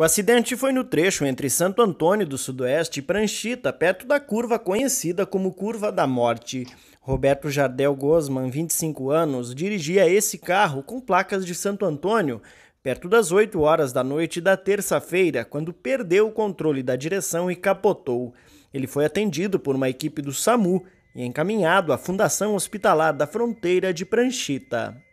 O acidente foi no trecho entre Santo Antônio do Sudoeste e Pranchita, perto da curva conhecida como Curva da Morte. Roberto Jardel Gosman, 25 anos, dirigia esse carro com placas de Santo Antônio, perto das 8 horas da noite da terça-feira, quando perdeu o controle da direção e capotou. Ele foi atendido por uma equipe do SAMU e encaminhado à Fundação Hospitalar da Fronteira de Pranchita.